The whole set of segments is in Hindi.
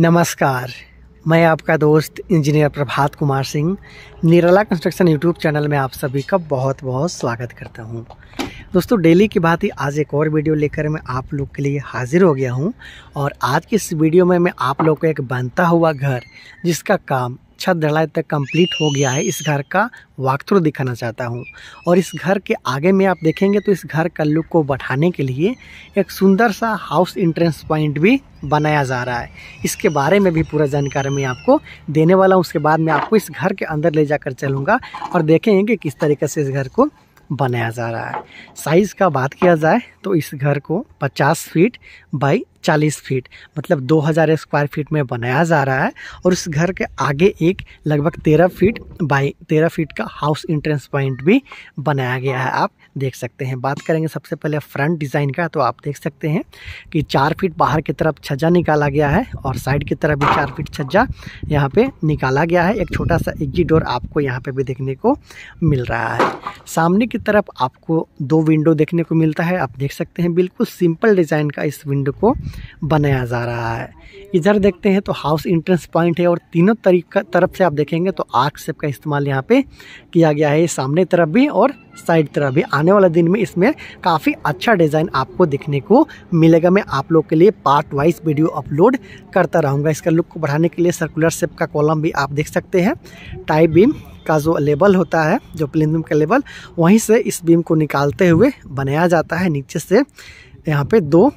नमस्कार मैं आपका दोस्त engineer Prabhat Kumar Singh Nirala construction YouTube channel में आप सभी का बहुत बहुत स्वागत करता हूं। दोस्तों डेली की बात ही आज एक और वीडियो लेकर मैं आप लोग के लिए हाजिर हो गया हूं और आज की इस वीडियो में मैं आप लोग को एक बनता हुआ घर जिसका काम छत अच्छा ढलाई तक कंप्लीट हो गया है इस घर का वाकथ्रू दिखाना चाहता हूँ और इस घर के आगे में आप देखेंगे तो इस घर का लुक को बढ़ाने के लिए एक सुंदर सा हाउस इंट्रेंस पॉइंट भी बनाया जा रहा है इसके बारे में भी पूरा जानकारी मैं आपको देने वाला हूँ उसके बाद मैं आपको इस घर के अंदर ले जाकर चलूँगा और देखेंगे कि किस तरीके से इस घर को बनाया जा रहा है साइज़ का बात किया जाए तो इस घर को 50 फीट बाई चालीस फीट मतलब दो हज़ार स्क्वायर फीट में बनाया जा रहा है और उस घर के आगे एक लगभग तेरह फीट बाई तेरह फीट का हाउस इंट्रेंस पॉइंट भी बनाया गया है आप देख सकते हैं बात करेंगे सबसे पहले फ्रंट डिज़ाइन का तो आप देख सकते हैं कि चार फीट बाहर की तरफ छज्जा निकाला गया है और साइड की तरफ भी चार फीट छज्जा यहाँ पर निकाला गया है एक छोटा सा एग्जिट डोर आपको यहाँ पर भी देखने को मिल रहा है सामने की तरफ आपको दो विंडो देखने को मिलता है आप देख सकते हैं बिल्कुल सिंपल डिज़ाइन का इस विंडो को बनाया जा रहा है इधर देखते हैं तो हाउस इंट्रेंस पॉइंट है और तीनों तरीका तरफ से आप देखेंगे तो आर्क सेप का इस्तेमाल यहाँ पे किया गया है सामने तरफ भी और साइड तरफ भी आने वाले दिन में इसमें काफ़ी अच्छा डिज़ाइन आपको देखने को मिलेगा मैं आप लोग के लिए पार्ट वाइज वीडियो अपलोड करता रहूँगा इसका लुक को बढ़ाने के लिए सर्कुलर शेप का कॉलम भी आप देख सकते हैं टाई बीम का जो लेबल होता है जो प्लिन का लेबल वहीं से इस बीम को निकालते हुए बनाया जाता है नीचे से यहाँ पे दो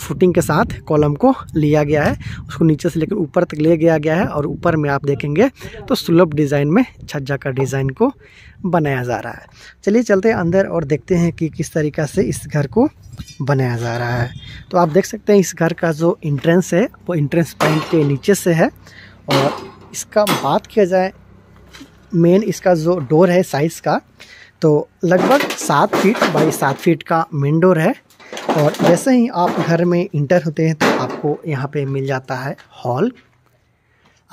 फुटिंग के साथ कॉलम को लिया गया है उसको नीचे से लेकर ऊपर तक ले गया गया है और ऊपर में आप देखेंगे तो सुलभ डिज़ाइन में छज्जा का डिज़ाइन को बनाया जा रहा है चलिए चलते हैं अंदर और देखते हैं कि किस तरीका से इस घर को बनाया जा रहा है तो आप देख सकते हैं इस घर का जो इंट्रेंस है वो इंट्रेंस पॉइंट के नीचे से है और इसका बात किया जाए मेन इसका जो डोर है साइज़ का तो लगभग सात फीट बाई सात फीट का मेन डोर है और जैसे ही आप घर में इंटर होते हैं तो आपको यहाँ पे मिल जाता है हॉल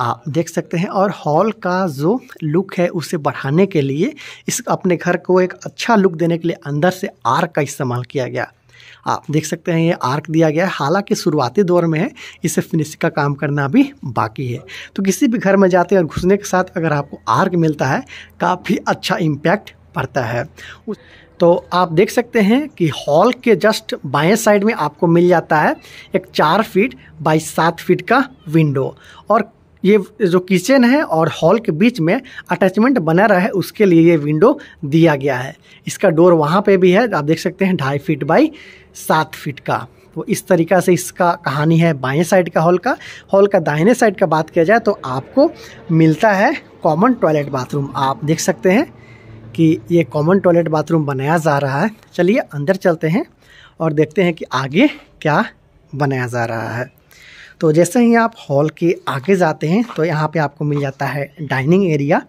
आप देख सकते हैं और हॉल का जो लुक है उसे बढ़ाने के लिए इस अपने घर को एक अच्छा लुक देने के लिए अंदर से आर्क का इस्तेमाल किया गया आप देख सकते हैं ये आर्क दिया गया है हालांकि शुरुआती दौर में है इसे फिनिशिंग का काम करना भी बाकी है तो किसी भी घर में जाते हैं और घुसने के साथ अगर आपको आर्क मिलता है काफ़ी अच्छा इम्पैक्ट पड़ता है उस तो आप देख सकते हैं कि हॉल के जस्ट बाएं साइड में आपको मिल जाता है एक चार फीट बाई सात फीट का विंडो और ये जो किचन है और हॉल के बीच में अटैचमेंट बना रहा है उसके लिए ये विंडो दिया गया है इसका डोर वहाँ पे भी है आप देख सकते हैं ढाई फीट बाई सात फीट का तो इस तरीका से इसका कहानी है बाएं साइड का हॉल का हॉल का दाहिने साइड का बात किया जाए तो आपको मिलता है कॉमन टॉयलेट बाथरूम आप देख सकते हैं कि ये कॉमन टॉयलेट बाथरूम बनाया जा रहा है चलिए अंदर चलते हैं और देखते हैं कि आगे क्या बनाया जा रहा है तो जैसे ही आप हॉल के आगे जाते हैं तो यहाँ पे आपको मिल जाता है डाइनिंग एरिया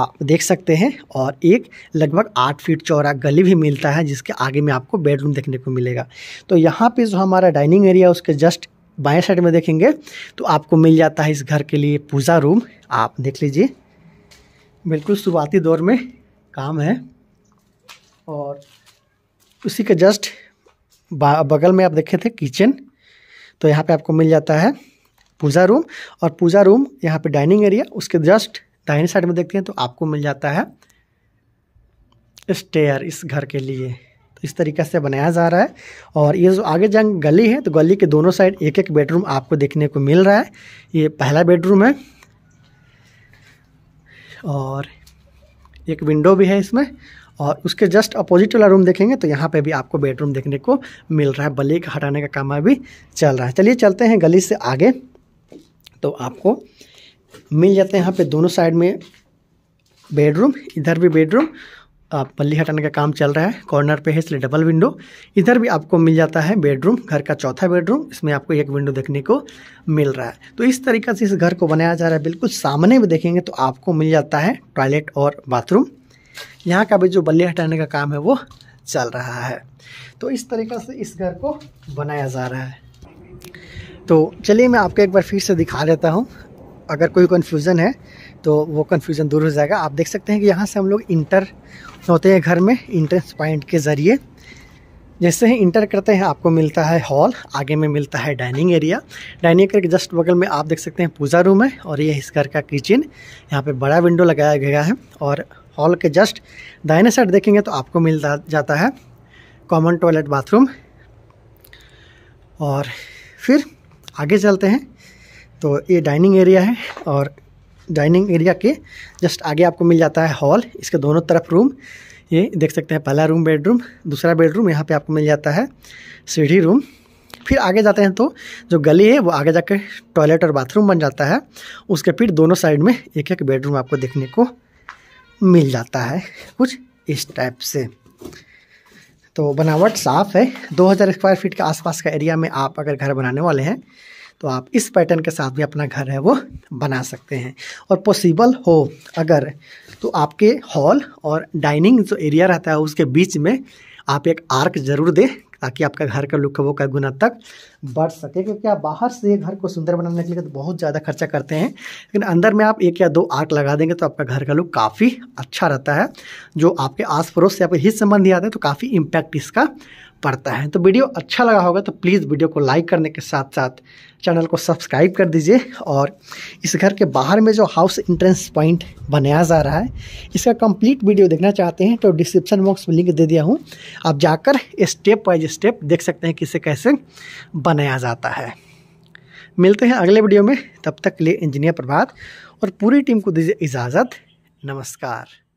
आप देख सकते हैं और एक लगभग आठ फीट चौड़ा गली भी मिलता है जिसके आगे में आपको बेडरूम देखने को मिलेगा तो यहाँ पे जो हमारा डाइनिंग एरिया उसके जस्ट बाएं साइड में देखेंगे तो आपको मिल जाता है इस घर के लिए पूजा रूम आप देख लीजिए बिल्कुल शुरुआती दौर में काम है और उसी के जस्ट बगल में आप देखे थे किचन तो यहाँ पे आपको मिल जाता है पूजा रूम और पूजा रूम यहाँ पे डाइनिंग एरिया उसके जस्ट डाइनिंग साइड में देखते हैं तो आपको मिल जाता है स्टेयर इस घर के लिए तो इस तरीके से बनाया जा रहा है और ये जो आगे जंग गली है तो गली के दोनों साइड एक एक बेडरूम आपको देखने को मिल रहा है ये पहला बेडरूम है और एक विंडो भी है इसमें और उसके जस्ट अपोजिट वाला रूम देखेंगे तो यहाँ पे भी आपको बेडरूम देखने को मिल रहा है बल्ली का हटाने का काम अभी चल रहा है चलिए चलते हैं गली से आगे तो आपको मिल जाते हैं यहाँ पे दोनों साइड में बेडरूम इधर भी बेडरूम आप पल्ली हटाने का काम चल रहा है कॉर्नर पे है इसलिए डबल विंडो इधर भी आपको मिल जाता है बेडरूम घर का चौथा बेडरूम इसमें आपको एक विंडो देखने को मिल रहा है तो इस तरीके से इस घर को बनाया जा रहा है बिल्कुल सामने भी देखेंगे तो आपको मिल जाता है टॉयलेट और बाथरूम यहाँ का भी जो बल्ले हटाने का काम है वो चल रहा है तो इस तरीके से इस घर को बनाया जा रहा है तो चलिए मैं आपको एक बार फिर से दिखा देता हूँ अगर कोई कन्फ्यूज़न है तो वो कन्फ्यूज़न दूर हो जाएगा आप देख सकते हैं कि यहाँ से हम लोग इंटर होते हैं घर में इंट्रेंस पॉइंट के ज़रिए जैसे ही इंटर करते हैं आपको मिलता है हॉल आगे में मिलता है डाइनिंग एरिया डाइनिंग एरिया के जस्ट बगल में आप देख सकते हैं पूजा रूम है और ये इस घर का किचन यहाँ पे बड़ा विंडो लगाया गया है और हॉल के जस्ट दाहिने साइड देखेंगे तो आपको मिल जाता है कॉमन टॉयलेट बाथरूम और फिर आगे चलते हैं तो ये डाइनिंग एरिया है और डाइनिंग एरिया के जस्ट आगे आपको मिल जाता है हॉल इसके दोनों तरफ रूम ये देख सकते हैं पहला रूम बेडरूम दूसरा बेडरूम यहाँ पे आपको मिल जाता है सीढ़ी रूम फिर आगे जाते हैं तो जो गली है वो आगे जाकर टॉयलेट और बाथरूम बन जाता है उसके फिर दोनों साइड में एक एक बेडरूम आपको देखने को मिल जाता है कुछ इस टाइप से तो बनावट साफ़ है 2000 स्क्वायर फीट के आसपास का एरिया में आप अगर घर बनाने वाले हैं तो आप इस पैटर्न के साथ भी अपना घर है वो बना सकते हैं और पॉसिबल हो अगर तो आपके हॉल और डाइनिंग जो एरिया रहता है उसके बीच में आप एक आर्क जरूर दें ताकि आपका घर का लुक वो का गुना तक बढ़ सके क्योंकि आप बाहर से घर को सुंदर बनाने के लिए तो बहुत ज़्यादा खर्चा करते हैं लेकिन अंदर में आप एक या दो आर्क लगा देंगे तो आपका घर का लुक काफ़ी अच्छा रहता है जो आपके आस पड़ोस से आपके हित संबंधी आते हैं तो काफ़ी इम्पैक्ट इसका पड़ता है तो वीडियो अच्छा लगा होगा तो प्लीज़ वीडियो को लाइक करने के साथ साथ चैनल को सब्सक्राइब कर दीजिए और इस घर के बाहर में जो हाउस इंट्रेंस पॉइंट बनाया जा रहा है इसका कंप्लीट वीडियो देखना चाहते हैं तो डिस्क्रिप्शन बॉक्स में लिंक दे दिया हूँ आप जाकर स्टेप बाई स्टेप देख सकते हैं कि इसे कैसे बनाया जाता है मिलते हैं अगले वीडियो में तब तक के लिए इंजीनियर प्रभात और पूरी टीम को दीजिए इजाज़त नमस्कार